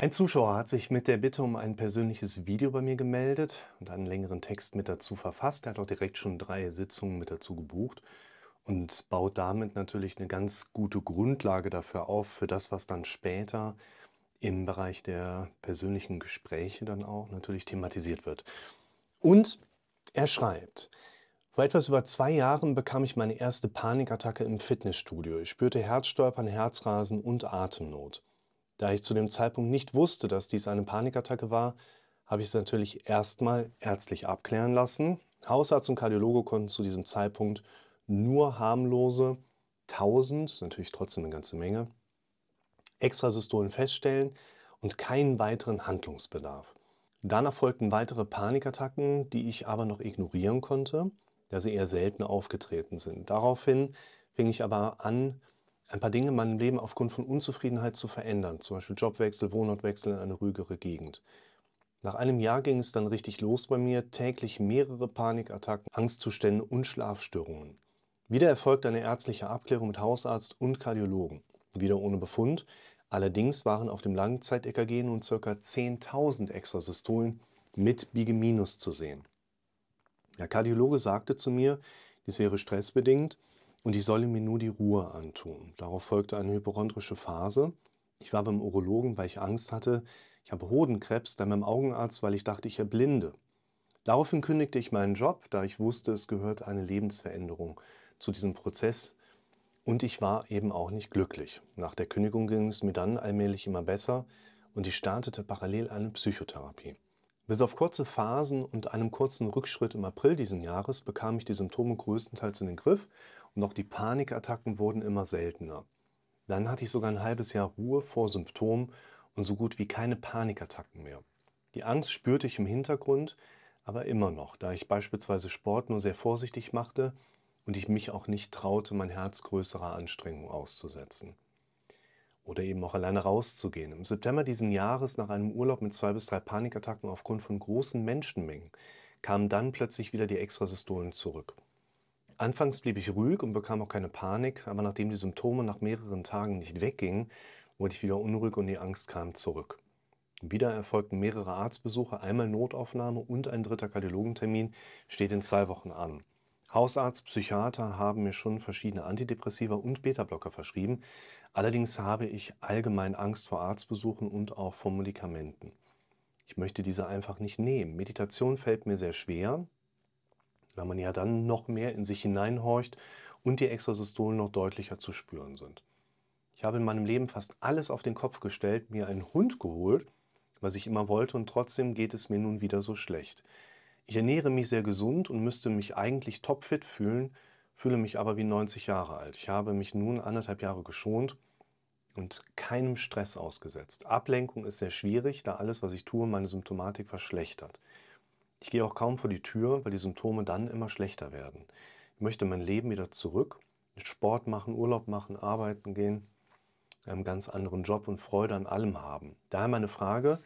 Ein Zuschauer hat sich mit der Bitte um ein persönliches Video bei mir gemeldet und einen längeren Text mit dazu verfasst. Er hat auch direkt schon drei Sitzungen mit dazu gebucht und baut damit natürlich eine ganz gute Grundlage dafür auf, für das, was dann später im Bereich der persönlichen Gespräche dann auch natürlich thematisiert wird. Und er schreibt, vor etwas über zwei Jahren bekam ich meine erste Panikattacke im Fitnessstudio. Ich spürte Herzstolpern, Herzrasen und Atemnot. Da ich zu dem Zeitpunkt nicht wusste, dass dies eine Panikattacke war, habe ich es natürlich erstmal ärztlich abklären lassen. Hausarzt und Kardiologe konnten zu diesem Zeitpunkt nur harmlose 1000, ist natürlich trotzdem eine ganze Menge, Extrasystolen feststellen und keinen weiteren Handlungsbedarf. Danach folgten weitere Panikattacken, die ich aber noch ignorieren konnte, da sie eher selten aufgetreten sind. Daraufhin fing ich aber an, ein paar Dinge in meinem Leben aufgrund von Unzufriedenheit zu verändern, zum Beispiel Jobwechsel, Wohnortwechsel in eine ruhigere Gegend. Nach einem Jahr ging es dann richtig los bei mir, täglich mehrere Panikattacken, Angstzustände und Schlafstörungen. Wieder erfolgte eine ärztliche Abklärung mit Hausarzt und Kardiologen. Wieder ohne Befund. Allerdings waren auf dem Langzeit-EKG nun ca. 10.000 Extrasystolen mit Bigeminus zu sehen. Der Kardiologe sagte zu mir, dies wäre stressbedingt und ich solle mir nur die Ruhe antun. Darauf folgte eine hypochondrische Phase. Ich war beim Urologen, weil ich Angst hatte. Ich habe Hodenkrebs, dann beim Augenarzt, weil ich dachte, ich erblinde. Daraufhin kündigte ich meinen Job, da ich wusste, es gehört eine Lebensveränderung zu diesem Prozess. Und ich war eben auch nicht glücklich. Nach der Kündigung ging es mir dann allmählich immer besser und ich startete parallel eine Psychotherapie. Bis auf kurze Phasen und einem kurzen Rückschritt im April diesen Jahres bekam ich die Symptome größtenteils in den Griff und auch die Panikattacken wurden immer seltener. Dann hatte ich sogar ein halbes Jahr Ruhe vor Symptomen und so gut wie keine Panikattacken mehr. Die Angst spürte ich im Hintergrund, aber immer noch, da ich beispielsweise Sport nur sehr vorsichtig machte und ich mich auch nicht traute, mein Herz größerer Anstrengung auszusetzen. Oder eben auch alleine rauszugehen. Im September diesen Jahres, nach einem Urlaub mit zwei bis drei Panikattacken aufgrund von großen Menschenmengen, kamen dann plötzlich wieder die Extrasystolen zurück. Anfangs blieb ich ruhig und bekam auch keine Panik, aber nachdem die Symptome nach mehreren Tagen nicht weggingen, wurde ich wieder unruhig und die Angst kam zurück. Wieder erfolgten mehrere Arztbesuche, einmal Notaufnahme und ein dritter Kardiologentermin steht in zwei Wochen an. Hausarzt, Psychiater haben mir schon verschiedene Antidepressiva und Beta-Blocker verschrieben. Allerdings habe ich allgemein Angst vor Arztbesuchen und auch vor Medikamenten. Ich möchte diese einfach nicht nehmen. Meditation fällt mir sehr schwer, weil man ja dann noch mehr in sich hineinhorcht und die Exosystolen noch deutlicher zu spüren sind. Ich habe in meinem Leben fast alles auf den Kopf gestellt, mir einen Hund geholt, was ich immer wollte und trotzdem geht es mir nun wieder so schlecht. Ich ernähre mich sehr gesund und müsste mich eigentlich topfit fühlen, fühle mich aber wie 90 Jahre alt. Ich habe mich nun anderthalb Jahre geschont und keinem Stress ausgesetzt. Ablenkung ist sehr schwierig, da alles, was ich tue, meine Symptomatik verschlechtert. Ich gehe auch kaum vor die Tür, weil die Symptome dann immer schlechter werden. Ich möchte mein Leben wieder zurück, Sport machen, Urlaub machen, arbeiten gehen, einen ganz anderen Job und Freude an allem haben. Daher meine Frage,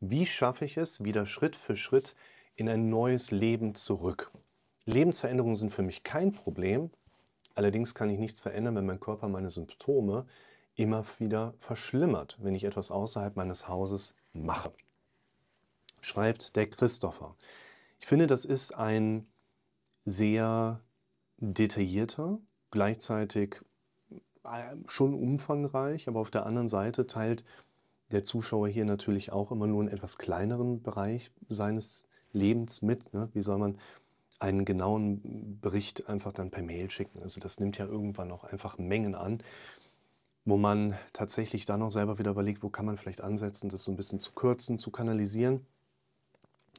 wie schaffe ich es, wieder Schritt für Schritt in ein neues Leben zurück? Lebensveränderungen sind für mich kein Problem, allerdings kann ich nichts verändern, wenn mein Körper meine Symptome immer wieder verschlimmert, wenn ich etwas außerhalb meines Hauses mache schreibt der Christopher. Ich finde, das ist ein sehr detaillierter, gleichzeitig äh, schon umfangreich, aber auf der anderen Seite teilt der Zuschauer hier natürlich auch immer nur einen etwas kleineren Bereich seines Lebens mit. Ne? Wie soll man einen genauen Bericht einfach dann per Mail schicken? Also das nimmt ja irgendwann auch einfach Mengen an, wo man tatsächlich dann auch selber wieder überlegt, wo kann man vielleicht ansetzen, das so ein bisschen zu kürzen, zu kanalisieren.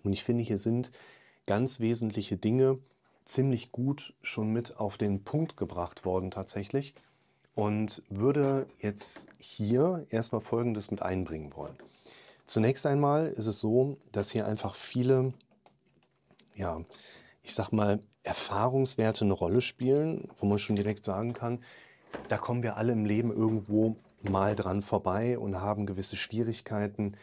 Und ich finde, hier sind ganz wesentliche Dinge ziemlich gut schon mit auf den Punkt gebracht worden tatsächlich und würde jetzt hier erstmal Folgendes mit einbringen wollen. Zunächst einmal ist es so, dass hier einfach viele, ja, ich sag mal, Erfahrungswerte eine Rolle spielen, wo man schon direkt sagen kann, da kommen wir alle im Leben irgendwo mal dran vorbei und haben gewisse Schwierigkeiten,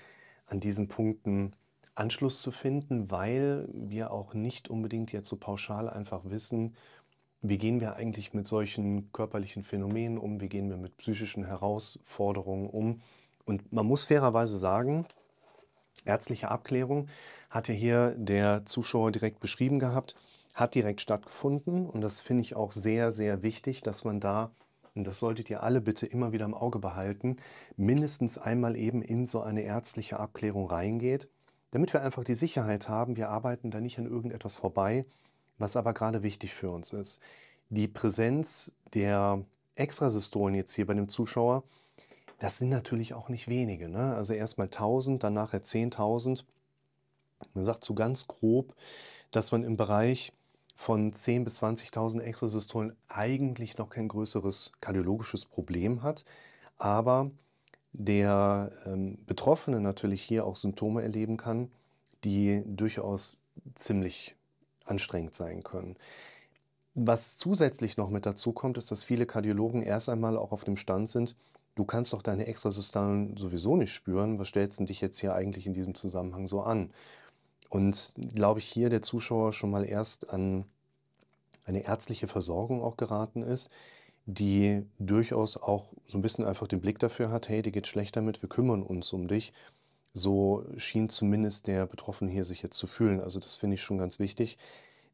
an diesen Punkten Anschluss zu finden, weil wir auch nicht unbedingt jetzt so pauschal einfach wissen, wie gehen wir eigentlich mit solchen körperlichen Phänomenen um, wie gehen wir mit psychischen Herausforderungen um. Und man muss fairerweise sagen, ärztliche Abklärung hat ja hier der Zuschauer direkt beschrieben gehabt, hat direkt stattgefunden und das finde ich auch sehr, sehr wichtig, dass man da, und das solltet ihr alle bitte immer wieder im Auge behalten, mindestens einmal eben in so eine ärztliche Abklärung reingeht damit wir einfach die Sicherheit haben, wir arbeiten da nicht an irgendetwas vorbei, was aber gerade wichtig für uns ist. Die Präsenz der Extrasystolen jetzt hier bei dem Zuschauer, das sind natürlich auch nicht wenige. Ne? Also erstmal 1000, dann nachher 10.000. Man sagt so ganz grob, dass man im Bereich von 10.000 bis 20.000 Extrasystolen eigentlich noch kein größeres kardiologisches Problem hat. Aber der ähm, Betroffene natürlich hier auch Symptome erleben kann, die durchaus ziemlich anstrengend sein können. Was zusätzlich noch mit dazu kommt, ist, dass viele Kardiologen erst einmal auch auf dem Stand sind, du kannst doch deine Extrasystolen sowieso nicht spüren, was stellst du dich jetzt hier eigentlich in diesem Zusammenhang so an? Und glaube ich, hier der Zuschauer schon mal erst an eine ärztliche Versorgung auch geraten ist, die durchaus auch so ein bisschen einfach den Blick dafür hat, hey, dir geht schlecht damit, wir kümmern uns um dich. So schien zumindest der Betroffene hier sich jetzt zu fühlen. Also das finde ich schon ganz wichtig,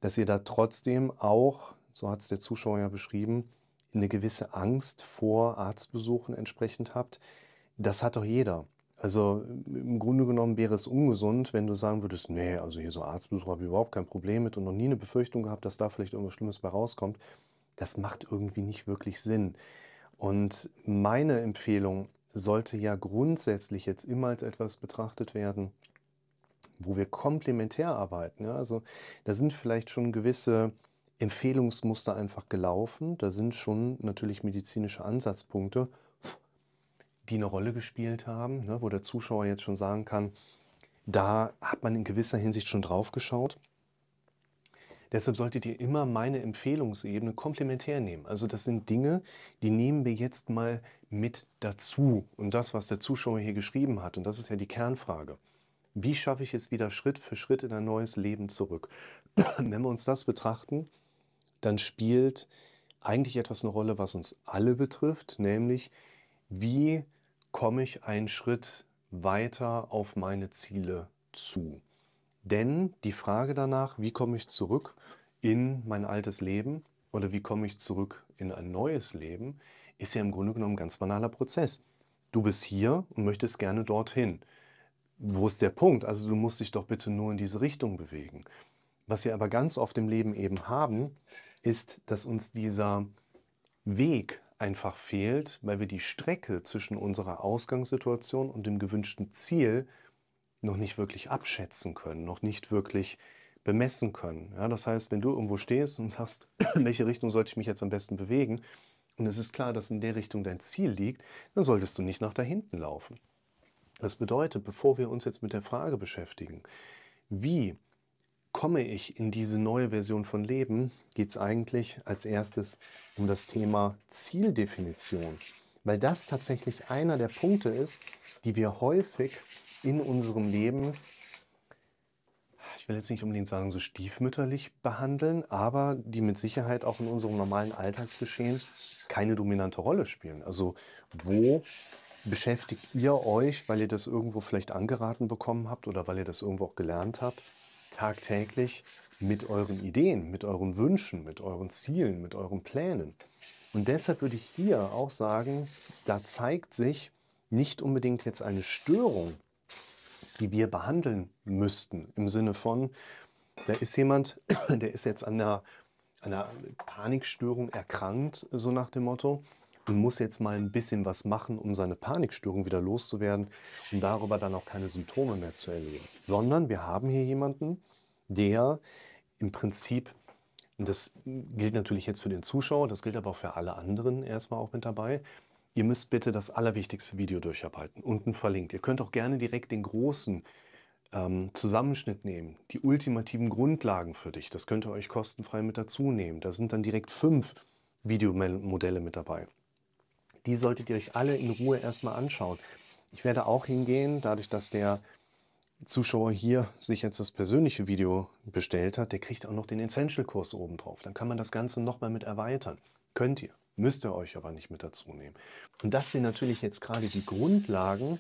dass ihr da trotzdem auch, so hat es der Zuschauer ja beschrieben, eine gewisse Angst vor Arztbesuchen entsprechend habt. Das hat doch jeder. Also im Grunde genommen wäre es ungesund, wenn du sagen würdest, nee, also hier so Arztbesuch habe ich überhaupt kein Problem mit und noch nie eine Befürchtung gehabt, dass da vielleicht irgendwas Schlimmes bei rauskommt das macht irgendwie nicht wirklich Sinn. Und meine Empfehlung sollte ja grundsätzlich jetzt immer als etwas betrachtet werden, wo wir komplementär arbeiten. Ja, also da sind vielleicht schon gewisse Empfehlungsmuster einfach gelaufen. Da sind schon natürlich medizinische Ansatzpunkte, die eine Rolle gespielt haben, ne, wo der Zuschauer jetzt schon sagen kann, da hat man in gewisser Hinsicht schon drauf geschaut. Deshalb solltet ihr immer meine Empfehlungsebene komplementär nehmen. Also das sind Dinge, die nehmen wir jetzt mal mit dazu. Und das, was der Zuschauer hier geschrieben hat, und das ist ja die Kernfrage. Wie schaffe ich es wieder Schritt für Schritt in ein neues Leben zurück? Wenn wir uns das betrachten, dann spielt eigentlich etwas eine Rolle, was uns alle betrifft, nämlich wie komme ich einen Schritt weiter auf meine Ziele zu. Denn die Frage danach, wie komme ich zurück in mein altes Leben oder wie komme ich zurück in ein neues Leben, ist ja im Grunde genommen ein ganz banaler Prozess. Du bist hier und möchtest gerne dorthin. Wo ist der Punkt? Also du musst dich doch bitte nur in diese Richtung bewegen. Was wir aber ganz oft im Leben eben haben, ist, dass uns dieser Weg einfach fehlt, weil wir die Strecke zwischen unserer Ausgangssituation und dem gewünschten Ziel noch nicht wirklich abschätzen können, noch nicht wirklich bemessen können. Ja, das heißt, wenn du irgendwo stehst und sagst, in welche Richtung sollte ich mich jetzt am besten bewegen, und es ist klar, dass in der Richtung dein Ziel liegt, dann solltest du nicht nach da hinten laufen. Das bedeutet, bevor wir uns jetzt mit der Frage beschäftigen, wie komme ich in diese neue Version von Leben, geht es eigentlich als erstes um das Thema Zieldefinition, weil das tatsächlich einer der Punkte ist, die wir häufig in unserem Leben, ich will jetzt nicht unbedingt sagen, so stiefmütterlich behandeln, aber die mit Sicherheit auch in unserem normalen Alltagsgeschehen keine dominante Rolle spielen. Also wo beschäftigt ihr euch, weil ihr das irgendwo vielleicht angeraten bekommen habt oder weil ihr das irgendwo auch gelernt habt, tagtäglich mit euren Ideen, mit euren Wünschen, mit euren Zielen, mit euren Plänen. Und deshalb würde ich hier auch sagen, da zeigt sich nicht unbedingt jetzt eine Störung die wir behandeln müssten. Im Sinne von, da ist jemand, der ist jetzt an einer, einer Panikstörung erkrankt, so nach dem Motto, und muss jetzt mal ein bisschen was machen, um seine Panikstörung wieder loszuwerden und darüber dann auch keine Symptome mehr zu erleben. Sondern wir haben hier jemanden, der im Prinzip, und das gilt natürlich jetzt für den Zuschauer, das gilt aber auch für alle anderen erstmal auch mit dabei, ihr müsst bitte das allerwichtigste Video durcharbeiten, unten verlinkt. Ihr könnt auch gerne direkt den großen ähm, Zusammenschnitt nehmen, die ultimativen Grundlagen für dich. Das könnt ihr euch kostenfrei mit dazu nehmen. Da sind dann direkt fünf Videomodelle mit dabei. Die solltet ihr euch alle in Ruhe erstmal anschauen. Ich werde auch hingehen, dadurch, dass der Zuschauer hier sich jetzt das persönliche Video bestellt hat, der kriegt auch noch den Essential-Kurs oben drauf. Dann kann man das Ganze nochmal mit erweitern. Könnt ihr müsst ihr euch aber nicht mit dazu nehmen. Und das sind natürlich jetzt gerade die Grundlagen,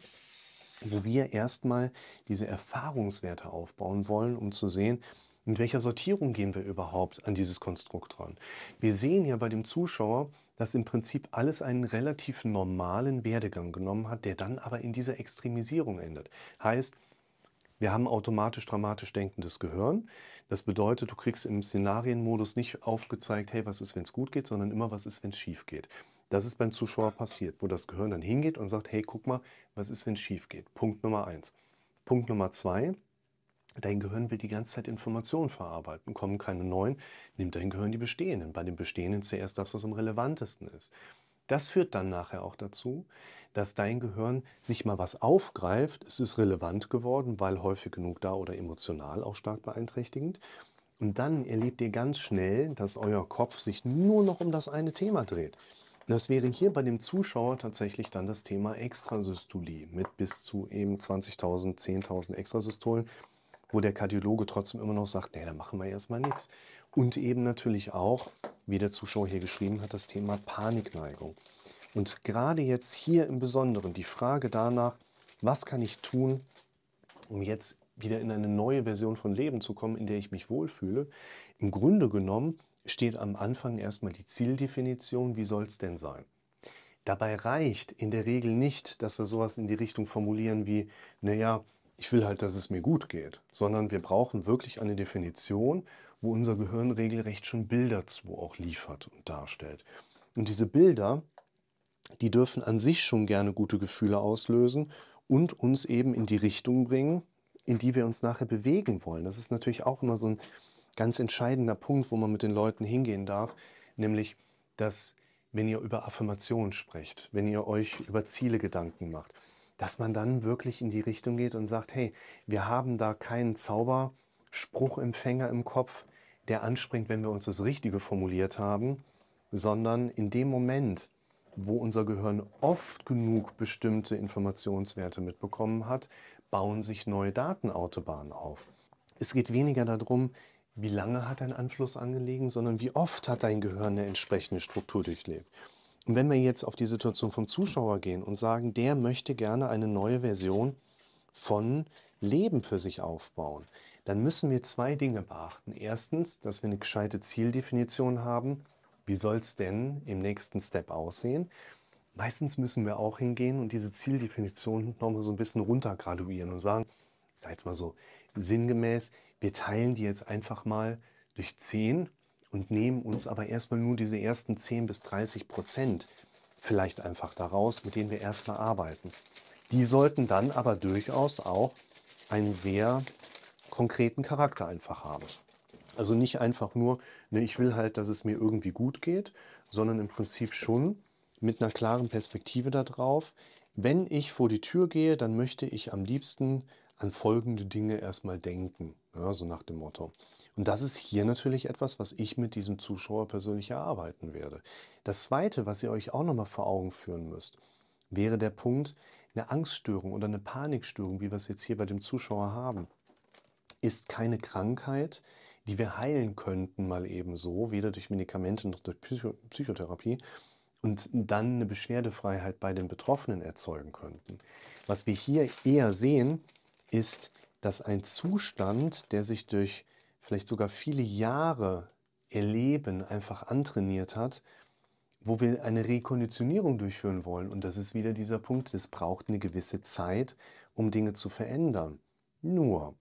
wo wir erstmal diese Erfahrungswerte aufbauen wollen, um zu sehen, mit welcher Sortierung gehen wir überhaupt an dieses Konstrukt ran? Wir sehen ja bei dem Zuschauer, dass im Prinzip alles einen relativ normalen Werdegang genommen hat, der dann aber in dieser Extremisierung endet. Heißt, wir haben automatisch dramatisch denkendes Gehirn. Das bedeutet, du kriegst im Szenarienmodus nicht aufgezeigt, hey, was ist, wenn es gut geht, sondern immer, was ist, wenn es schief geht. Das ist beim Zuschauer passiert, wo das Gehirn dann hingeht und sagt, hey, guck mal, was ist, wenn es schief geht. Punkt Nummer eins. Punkt Nummer zwei, dein Gehirn will die ganze Zeit Informationen verarbeiten. Kommen keine neuen, nimmt dein Gehirn die bestehenden. Bei den bestehenden zuerst das, was am relevantesten ist. Das führt dann nachher auch dazu, dass dein Gehirn sich mal was aufgreift. Es ist relevant geworden, weil häufig genug da oder emotional auch stark beeinträchtigend. Und dann erlebt ihr ganz schnell, dass euer Kopf sich nur noch um das eine Thema dreht. Das wäre hier bei dem Zuschauer tatsächlich dann das Thema Extrasystolie mit bis zu eben 20.000, 10.000 Extrasystolen, wo der Kardiologe trotzdem immer noch sagt, nee, da machen wir erstmal nichts. Und eben natürlich auch, wie der Zuschauer hier geschrieben hat, das Thema Panikneigung. Und gerade jetzt hier im Besonderen die Frage danach, was kann ich tun, um jetzt wieder in eine neue Version von Leben zu kommen, in der ich mich wohlfühle. Im Grunde genommen steht am Anfang erstmal die Zieldefinition, wie soll es denn sein? Dabei reicht in der Regel nicht, dass wir sowas in die Richtung formulieren wie, naja, ich will halt, dass es mir gut geht, sondern wir brauchen wirklich eine Definition wo unser Gehirn regelrecht schon Bilder zu auch liefert und darstellt. Und diese Bilder, die dürfen an sich schon gerne gute Gefühle auslösen und uns eben in die Richtung bringen, in die wir uns nachher bewegen wollen. Das ist natürlich auch immer so ein ganz entscheidender Punkt, wo man mit den Leuten hingehen darf, nämlich, dass wenn ihr über Affirmationen sprecht, wenn ihr euch über Ziele Gedanken macht, dass man dann wirklich in die Richtung geht und sagt, hey, wir haben da keinen Zauber, Spruchempfänger im Kopf, der anspringt, wenn wir uns das Richtige formuliert haben, sondern in dem Moment, wo unser Gehirn oft genug bestimmte Informationswerte mitbekommen hat, bauen sich neue Datenautobahnen auf. Es geht weniger darum, wie lange hat ein Anfluss angelegen, sondern wie oft hat dein Gehirn eine entsprechende Struktur durchlebt. Und wenn wir jetzt auf die Situation vom Zuschauer gehen und sagen, der möchte gerne eine neue Version von Leben für sich aufbauen, dann müssen wir zwei Dinge beachten. Erstens, dass wir eine gescheite Zieldefinition haben. Wie soll es denn im nächsten Step aussehen? Meistens müssen wir auch hingehen und diese Zieldefinition nochmal so ein bisschen runtergraduieren und sagen, ich sage jetzt mal so sinngemäß, wir teilen die jetzt einfach mal durch 10 und nehmen uns aber erstmal nur diese ersten 10 bis 30 Prozent vielleicht einfach daraus, mit denen wir erstmal arbeiten. Die sollten dann aber durchaus auch einen sehr konkreten Charakter einfach habe. Also nicht einfach nur, ne, ich will halt, dass es mir irgendwie gut geht, sondern im Prinzip schon mit einer klaren Perspektive darauf, wenn ich vor die Tür gehe, dann möchte ich am liebsten an folgende Dinge erstmal denken, ja, so nach dem Motto. Und das ist hier natürlich etwas, was ich mit diesem Zuschauer persönlich erarbeiten werde. Das Zweite, was ihr euch auch nochmal vor Augen führen müsst, wäre der Punkt, eine Angststörung oder eine Panikstörung, wie wir es jetzt hier bei dem Zuschauer haben, ist keine Krankheit, die wir heilen könnten, mal eben so, weder durch Medikamente noch durch Psycho Psychotherapie und dann eine Beschwerdefreiheit bei den Betroffenen erzeugen könnten. Was wir hier eher sehen, ist, dass ein Zustand, der sich durch vielleicht sogar viele Jahre Erleben einfach antrainiert hat, wo wir eine Rekonditionierung durchführen wollen. Und das ist wieder dieser Punkt, es braucht eine gewisse Zeit, um Dinge zu verändern. Nur,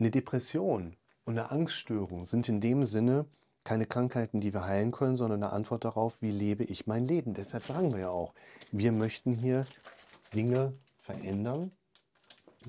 eine Depression und eine Angststörung sind in dem Sinne keine Krankheiten, die wir heilen können, sondern eine Antwort darauf, wie lebe ich mein Leben. Deshalb sagen wir ja auch, wir möchten hier Dinge verändern,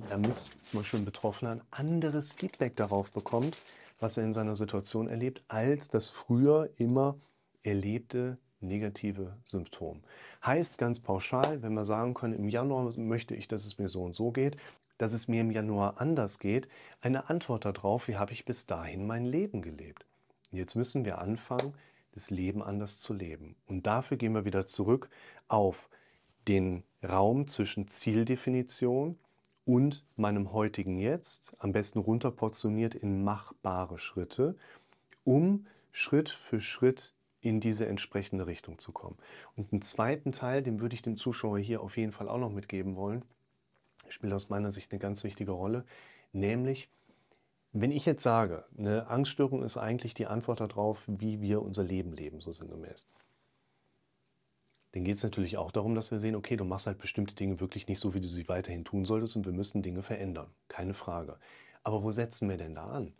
damit zum Beispiel ein Betroffener ein anderes Feedback darauf bekommt, was er in seiner Situation erlebt, als das früher immer erlebte negative Symptom. Heißt ganz pauschal, wenn wir sagen können, im Januar möchte ich, dass es mir so und so geht, dass es mir im Januar anders geht, eine Antwort darauf, wie habe ich bis dahin mein Leben gelebt. jetzt müssen wir anfangen, das Leben anders zu leben. Und dafür gehen wir wieder zurück auf den Raum zwischen Zieldefinition und meinem heutigen Jetzt, am besten runterportioniert in machbare Schritte, um Schritt für Schritt in diese entsprechende Richtung zu kommen. Und einen zweiten Teil, den würde ich dem Zuschauer hier auf jeden Fall auch noch mitgeben wollen, spielt aus meiner Sicht eine ganz wichtige Rolle. Nämlich, wenn ich jetzt sage, eine Angststörung ist eigentlich die Antwort darauf, wie wir unser Leben leben, so sinngemäß, dann geht es natürlich auch darum, dass wir sehen, okay, du machst halt bestimmte Dinge wirklich nicht so, wie du sie weiterhin tun solltest und wir müssen Dinge verändern. Keine Frage. Aber wo setzen wir denn da an?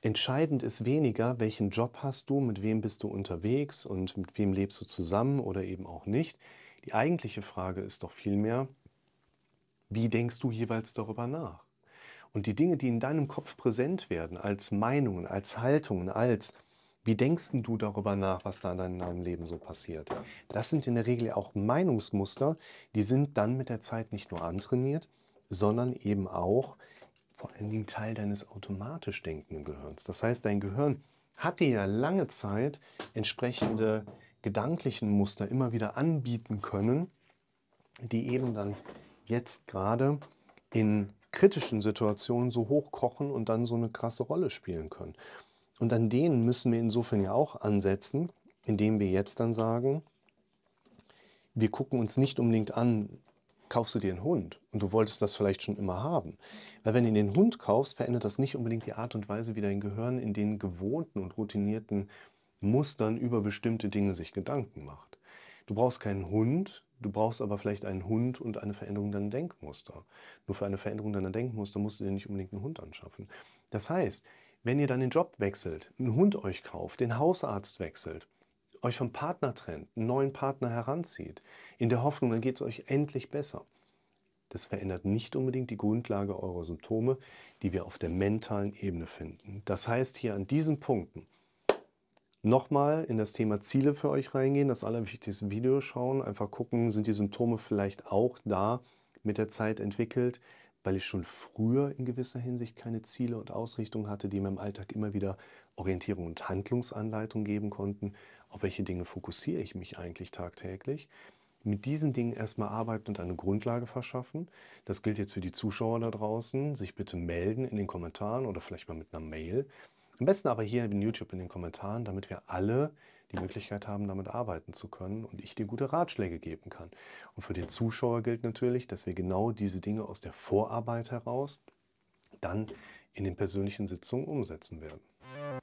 Entscheidend ist weniger, welchen Job hast du, mit wem bist du unterwegs und mit wem lebst du zusammen oder eben auch nicht. Die eigentliche Frage ist doch vielmehr, wie denkst du jeweils darüber nach? Und die Dinge, die in deinem Kopf präsent werden, als Meinungen, als Haltungen, als wie denkst du darüber nach, was da in deinem Leben so passiert? Das sind in der Regel auch Meinungsmuster, die sind dann mit der Zeit nicht nur antrainiert, sondern eben auch vor allen Dingen Teil deines automatisch denkenden Gehirns. Das heißt, dein Gehirn hat dir ja lange Zeit entsprechende gedanklichen Muster immer wieder anbieten können, die eben dann jetzt gerade in kritischen Situationen so hochkochen und dann so eine krasse Rolle spielen können. Und an denen müssen wir insofern ja auch ansetzen, indem wir jetzt dann sagen, wir gucken uns nicht unbedingt an, kaufst du dir einen Hund und du wolltest das vielleicht schon immer haben. Weil wenn du den Hund kaufst, verändert das nicht unbedingt die Art und Weise, wie dein Gehirn in den gewohnten und routinierten Mustern über bestimmte Dinge sich Gedanken macht. Du brauchst keinen Hund, du brauchst aber vielleicht einen Hund und eine Veränderung deiner Denkmuster. Nur für eine Veränderung deiner Denkmuster musst du dir nicht unbedingt einen Hund anschaffen. Das heißt, wenn ihr dann den Job wechselt, einen Hund euch kauft, den Hausarzt wechselt, euch vom Partner trennt, einen neuen Partner heranzieht, in der Hoffnung, dann geht es euch endlich besser. Das verändert nicht unbedingt die Grundlage eurer Symptome, die wir auf der mentalen Ebene finden. Das heißt, hier an diesen Punkten nochmal in das Thema Ziele für euch reingehen, das allerwichtigste Video schauen, einfach gucken, sind die Symptome vielleicht auch da mit der Zeit entwickelt, weil ich schon früher in gewisser Hinsicht keine Ziele und Ausrichtung hatte, die mir im Alltag immer wieder Orientierung und Handlungsanleitung geben konnten. Auf welche Dinge fokussiere ich mich eigentlich tagtäglich? Mit diesen Dingen erstmal arbeiten und eine Grundlage verschaffen. Das gilt jetzt für die Zuschauer da draußen. Sich bitte melden in den Kommentaren oder vielleicht mal mit einer Mail, am besten aber hier in YouTube in den Kommentaren, damit wir alle die Möglichkeit haben, damit arbeiten zu können und ich dir gute Ratschläge geben kann. Und für den Zuschauer gilt natürlich, dass wir genau diese Dinge aus der Vorarbeit heraus dann in den persönlichen Sitzungen umsetzen werden.